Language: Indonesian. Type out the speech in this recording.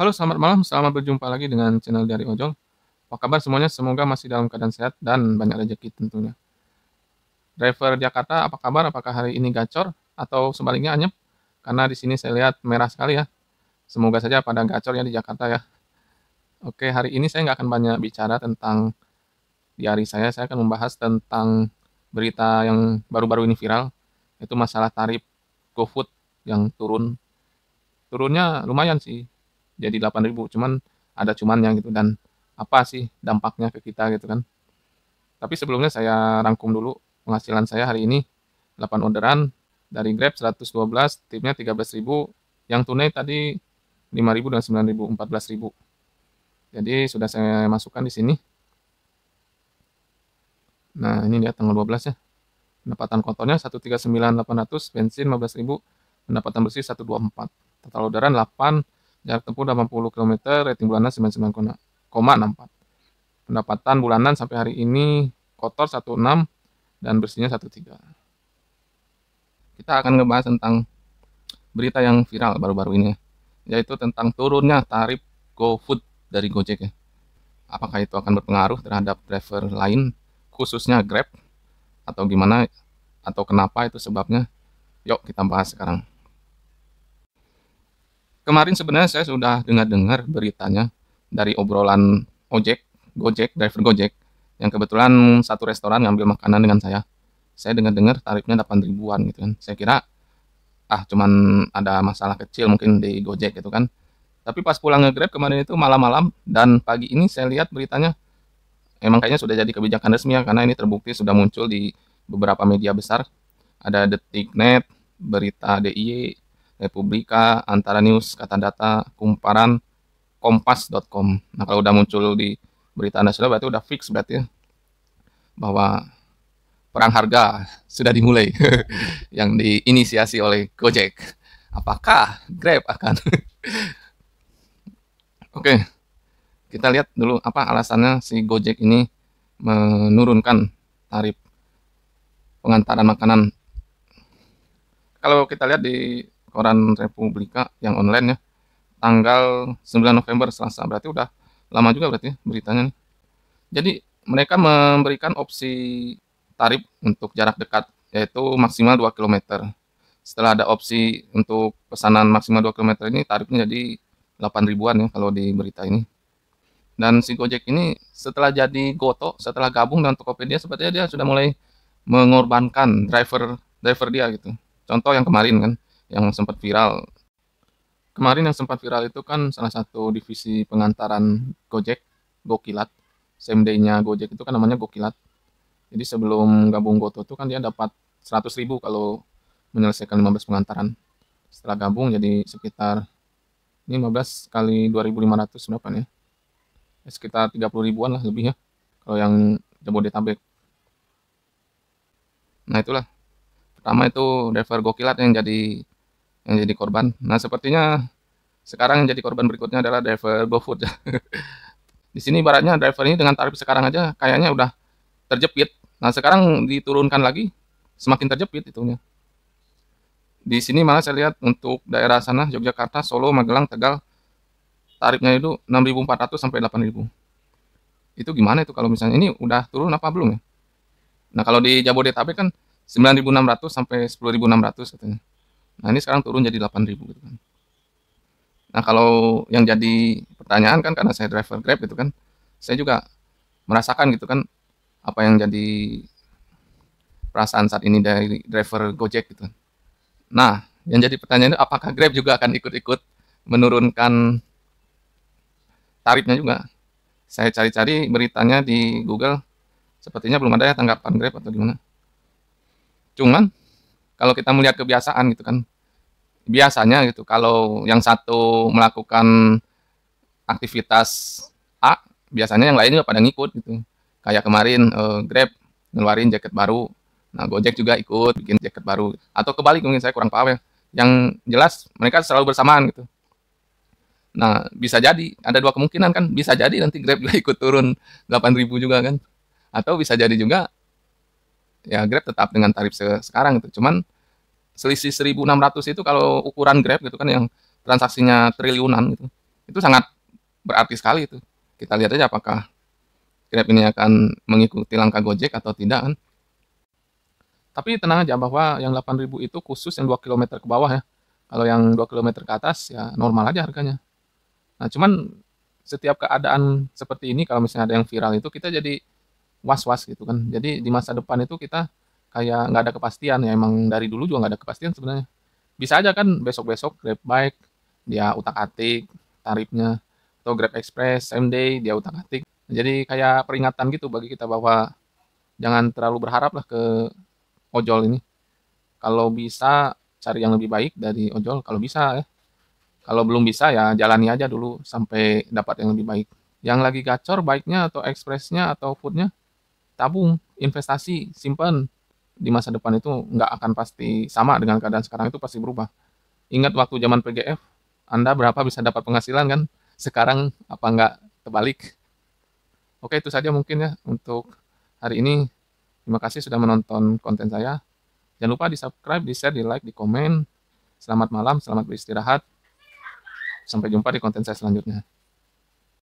Halo, selamat malam. Selamat berjumpa lagi dengan channel dari Ojol. Apa kabar semuanya? Semoga masih dalam keadaan sehat dan banyak rezeki tentunya. Driver Jakarta, apa kabar? Apakah hari ini gacor atau sebaliknya anyep? Karena di sini saya lihat merah sekali ya. Semoga saja pada gacor ya di Jakarta ya. Oke, hari ini saya nggak akan banyak bicara tentang diari saya. Saya akan membahas tentang berita yang baru-baru ini viral, yaitu masalah tarif GoFood yang turun. Turunnya lumayan sih, jadi 8000 cuman ada cuman yang gitu dan apa sih dampaknya ke kita gitu kan tapi sebelumnya saya rangkum dulu penghasilan saya hari ini 8 orderan dari Grab 112 tipnya 13.000 yang tunai tadi 5.000 dan 9.000 14.000 jadi sudah saya masukkan di sini nah ini dia tanggal 12 ya pendapatan kotornya 139.800 bensin 15.000 pendapatan bersih 124 total orderan 8 jarak tempuh 80 km, rating bulanan 99,64. Pendapatan bulanan sampai hari ini kotor 16 dan bersihnya 13. Kita akan ngebahas tentang berita yang viral baru-baru ini, yaitu tentang turunnya tarif GoFood dari Gojek. Ya. Apakah itu akan berpengaruh terhadap driver lain, khususnya Grab, atau gimana, atau kenapa itu sebabnya? Yuk kita bahas sekarang kemarin sebenarnya saya sudah dengar-dengar beritanya dari obrolan ojek, gojek, driver gojek yang kebetulan satu restoran ngambil makanan dengan saya. Saya dengar-dengar tarifnya 8 ribuan gitu kan. Saya kira ah cuman ada masalah kecil mungkin di gojek gitu kan. Tapi pas pulang nge-grab kemarin itu malam-malam dan pagi ini saya lihat beritanya emang kayaknya sudah jadi kebijakan resmi ya karena ini terbukti sudah muncul di beberapa media besar. Ada Detiknet, Berita DIY, Republika, Antara News, Kata Data, Kumparan, Kompas.com. Nah kalau udah muncul di berita Anda sudah berarti udah fix berarti ya, bahwa perang harga sudah dimulai yang diinisiasi oleh Gojek. Apakah Grab akan? Oke, kita lihat dulu apa alasannya si Gojek ini menurunkan tarif pengantaran makanan. Kalau kita lihat di koran Republika yang online ya tanggal 9 November Selasa berarti udah lama juga berarti ya, beritanya nih. Jadi mereka memberikan opsi tarif untuk jarak dekat yaitu maksimal 2 km. Setelah ada opsi untuk pesanan maksimal 2 km ini tarifnya jadi 8 ribuan ya kalau di berita ini. Dan si Gojek ini setelah jadi Goto, setelah gabung dengan Tokopedia sepertinya dia sudah mulai mengorbankan driver driver dia gitu. Contoh yang kemarin kan yang sempat viral. Kemarin yang sempat viral itu kan salah satu divisi pengantaran Gojek, Gokilat. Same day-nya Gojek itu kan namanya Gokilat. Jadi sebelum gabung Goto itu kan dia dapat 100 ribu kalau menyelesaikan 15 pengantaran. Setelah gabung jadi sekitar ini 15 kali 2500 berapa nih? Ya, ya sekitar 30 ribuan lah lebih ya. Kalau yang Jabodetabek. Nah itulah. Pertama itu driver Gokilat yang jadi yang jadi korban. Nah, sepertinya sekarang yang jadi korban berikutnya adalah driver GoFood. di sini ibaratnya driver ini dengan tarif sekarang aja kayaknya udah terjepit. Nah, sekarang diturunkan lagi semakin terjepit itunya. Di sini malah saya lihat untuk daerah sana Yogyakarta, Solo, Magelang, Tegal tarifnya itu 6.400 sampai 8.000. Itu gimana itu kalau misalnya ini udah turun apa belum ya? Nah, kalau di Jabodetabek kan 9.600 sampai 10.600 katanya. Nah, ini sekarang turun jadi 8.000 gitu kan. Nah, kalau yang jadi pertanyaan kan karena saya driver Grab gitu kan, saya juga merasakan gitu kan apa yang jadi perasaan saat ini dari driver Gojek gitu. Nah, yang jadi pertanyaan itu apakah Grab juga akan ikut-ikut menurunkan tarifnya juga. Saya cari-cari beritanya di Google, sepertinya belum ada ya tanggapan Grab atau gimana. Cuman kalau kita melihat kebiasaan gitu kan biasanya gitu kalau yang satu melakukan aktivitas A biasanya yang lain juga pada ngikut gitu kayak kemarin uh, Grab ngeluarin jaket baru nah Gojek juga ikut bikin jaket baru atau kebalik mungkin saya kurang paham ya yang jelas mereka selalu bersamaan gitu nah bisa jadi ada dua kemungkinan kan bisa jadi nanti Grab juga ikut turun 8000 juga kan atau bisa jadi juga ya Grab tetap dengan tarif se sekarang itu, Cuman selisih 1.600 itu kalau ukuran Grab gitu kan yang transaksinya triliunan gitu. Itu sangat berarti sekali itu. Kita lihat aja apakah Grab ini akan mengikuti langkah Gojek atau tidak kan. Tapi tenang aja bahwa yang 8.000 itu khusus yang 2 km ke bawah ya. Kalau yang 2 km ke atas ya normal aja harganya. Nah, cuman setiap keadaan seperti ini kalau misalnya ada yang viral itu kita jadi was-was gitu kan. Jadi di masa depan itu kita kayak nggak ada kepastian ya emang dari dulu juga nggak ada kepastian sebenarnya. Bisa aja kan besok-besok Grab Bike dia utak-atik tarifnya atau Grab Express same day dia utak-atik. Jadi kayak peringatan gitu bagi kita bahwa jangan terlalu berharap lah ke ojol ini. Kalau bisa cari yang lebih baik dari ojol kalau bisa ya. Kalau belum bisa ya jalani aja dulu sampai dapat yang lebih baik. Yang lagi gacor baiknya atau ekspresnya atau foodnya tabung, investasi, simpan. Di masa depan itu nggak akan pasti sama dengan keadaan sekarang itu pasti berubah. Ingat waktu zaman PGF, Anda berapa bisa dapat penghasilan kan? Sekarang apa nggak terbalik? Oke, itu saja mungkin ya untuk hari ini. Terima kasih sudah menonton konten saya. Jangan lupa di subscribe, di share, di like, di komen. Selamat malam, selamat beristirahat. Sampai jumpa di konten saya selanjutnya.